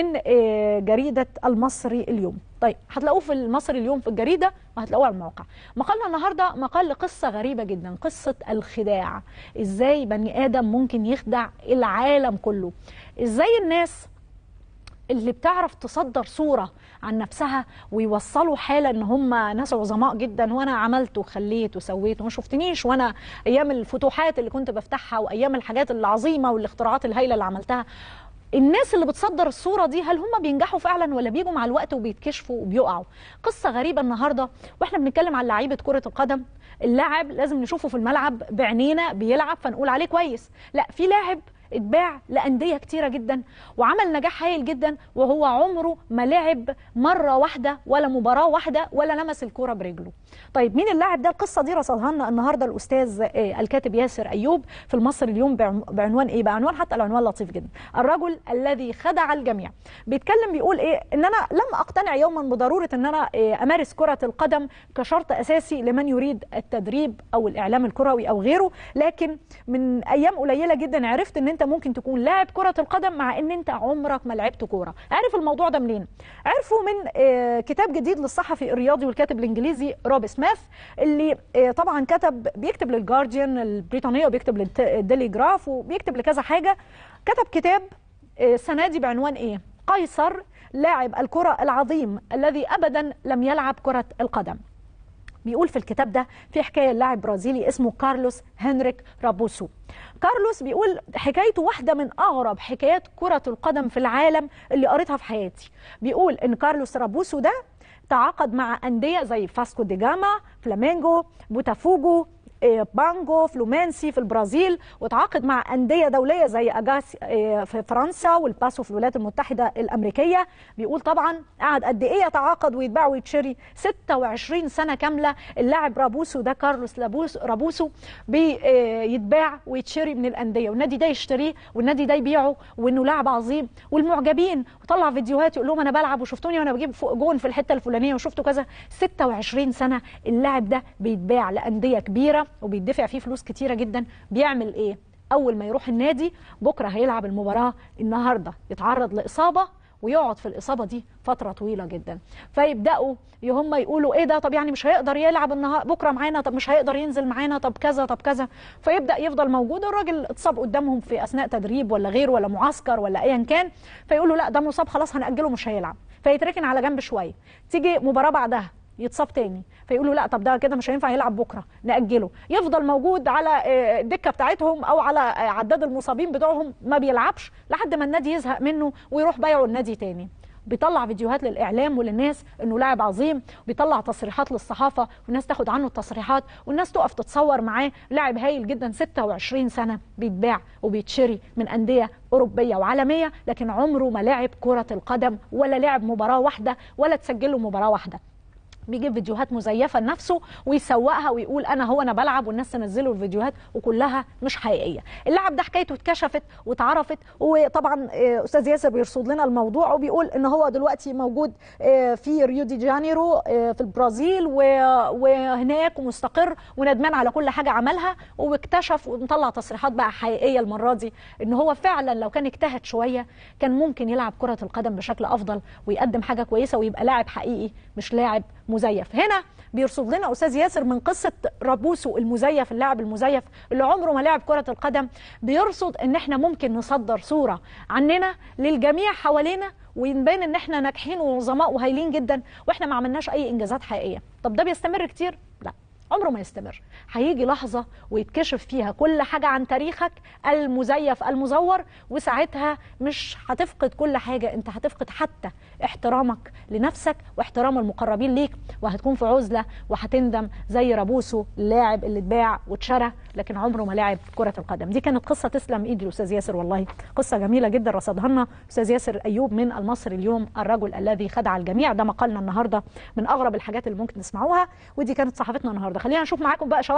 من آه، جريدة المصري اليوم طيب هتلاقوه في المصري اليوم في الجريدة وهتلاقوه على الموقع مقالنا النهاردة مقال لقصة غريبة جدا قصة الخداع ازاي بني آدم ممكن يخدع العالم كله ازاي الناس اللي بتعرف تصدر صورة عن نفسها ويوصلوا حالة ان هم ناس عظماء جدا وانا عملت وخليت وسويت وما شفتنيش وانا ايام الفتوحات اللي كنت بفتحها وايام الحاجات العظيمة والاختراعات الهائلة اللي عملتها الناس اللي بتصدر الصوره دي هل هم بينجحوا فعلا ولا بيجوا مع الوقت وبيتكشفوا وبيقعوا قصه غريبه النهارده واحنا بنتكلم عن لعيبه كره القدم اللاعب لازم نشوفه في الملعب بعنينا بيلعب فنقول عليه كويس لا في لاعب اتباع لأندية كتيرة جدا وعمل نجاح هايل جدا وهو عمره ما لعب مرة واحدة ولا مباراة واحدة ولا لمس الكورة برجله طيب مين اللاعب ده القصة دي رسلها لنا النهاردة الأستاذ آه، الكاتب ياسر أيوب في المصري اليوم بعنوان إيه بعنوان حتى العنوان لطيف جدا الرجل الذي خدع الجميع بيتكلم بيقول إيه إن أنا لم أقتنع يوما بضرورة إن أنا آه، أمارس كرة القدم كشرط أساسي لمن يريد التدريب أو الإعلام الكروي أو غيره لكن من أيام قليلة جدا عرفت إن أنت ممكن تكون لاعب كره القدم مع ان انت عمرك ما لعبت كوره عارف الموضوع ده منين عرفوا من آه، كتاب جديد للصحفي الرياضي والكاتب الانجليزي روب سميث اللي آه، طبعا كتب بيكتب للجارديان البريطانيه وبيكتب للديلي جراف وبيكتب لكذا حاجه كتب كتاب السنه آه، دي بعنوان ايه قيصر لاعب الكره العظيم الذي ابدا لم يلعب كره القدم بيقول في الكتاب ده في حكايه لاعب برازيلي اسمه كارلوس هنريك رابوسو كارلوس بيقول حكايته واحده من اغرب حكايات كره القدم في العالم اللي قريتها في حياتي بيقول ان كارلوس رابوسو ده تعاقد مع انديه زي فاسكو دي جاما فلامينجو بوتافوجو إيه، بانجو لومانسي في البرازيل وتعاقد مع أندية دولية زي أجاس إيه، في فرنسا والباسو في الولايات المتحدة الأمريكية بيقول طبعا قعد قد إيه يتعاقد ويتباع ويتشري 26 سنة كاملة اللاعب رابوسو ده كارلوس رابوسو بيتباع ويتشري من الأندية والنادي ده يشتريه والنادي ده يبيعه وإنه لاعب عظيم والمعجبين وطلع فيديوهات يقول لهم أنا بلعب وشفتوني وأنا بجيب جون في الحتة الفلانية وشفته كذا 26 سنة اللاعب ده بيتباع لأندية كبيرة وبيدفع فيه فلوس كتيرة جدا بيعمل ايه اول ما يروح النادي بكره هيلعب المباراه النهارده يتعرض لاصابه ويقعد في الاصابه دي فتره طويله جدا فيبداوا هم يقولوا ايه ده طب يعني مش هيقدر يلعب النهار بكره معانا طب مش هيقدر ينزل معانا طب كذا طب كذا فيبدا يفضل موجود الراجل اتصاب قدامهم في اثناء تدريب ولا غير ولا معسكر ولا ايا كان فيقولوا لا ده مصاب خلاص هناجله مش هيلعب فيتركن على جنب شويه تيجي مباراه بعدها يتصاب تاني فيقولوا لا طب ده كده مش هينفع يلعب بكره ناجله يفضل موجود على الدكه آه، بتاعتهم او على آه، عداد المصابين بتوعهم ما بيلعبش لحد ما النادي يزهق منه ويروح بيعه النادي تاني بيطلع فيديوهات للاعلام وللناس انه لاعب عظيم بيطلع تصريحات للصحافه والناس تاخد عنه التصريحات والناس تقف تتصور معاه لاعب هايل جدا 26 سنه بيتباع وبيتشري من انديه اوروبيه وعالميه لكن عمره ما لعب كره القدم ولا لعب مباراه واحده ولا تسجل له مباراه واحده بيجيب فيديوهات مزيفه لنفسه ويسوقها ويقول انا هو انا بلعب والناس تنزله الفيديوهات وكلها مش حقيقيه اللاعب ده حكايته اتكشفت واتعرفت وطبعا آه، استاذ ياسر بيرصد لنا الموضوع وبيقول ان هو دلوقتي موجود آه، في ريو دي جانيرو آه، في البرازيل وهناك ومستقر وندمان على كل حاجه عملها واكتشف ومطلع تصريحات بقى حقيقيه المره دي ان هو فعلا لو كان اجتهد شويه كان ممكن يلعب كره القدم بشكل افضل ويقدم حاجه كويسه ويبقى لاعب حقيقي مش لاعب مزيف هنا بيرصد لنا استاذ ياسر من قصه رابوسو المزيف اللاعب المزيف اللي عمره ما لعب كره القدم بيرصد ان احنا ممكن نصدر صوره عننا للجميع حوالينا ويبان ان احنا ناجحين وعظماء وهايلين جدا واحنا ما عملناش اي انجازات حقيقيه طب ده بيستمر كتير لا عمره ما يستمر هيجي لحظة ويتكشف فيها كل حاجة عن تاريخك المزيف المزور وساعتها مش هتفقد كل حاجة انت هتفقد حتى احترامك لنفسك واحترام المقربين ليك وهتكون في عزلة وهتندم زي رابوسو اللاعب اللي اتباع واتشرى لكن عمره ما لعب كرة القدم دي كانت قصة تسلم ايدي الأستاذ ياسر والله قصة جميلة جدا رصدها لنا أستاذ ياسر أيوب من المصري اليوم الرجل الذي خدع الجميع ده مقالنا النهاردة من أغرب الحاجات اللي ممكن تسمعوها ودي كانت صحفتنا النهاردة النهارده خلينا نشوف معاكم بقى شوارع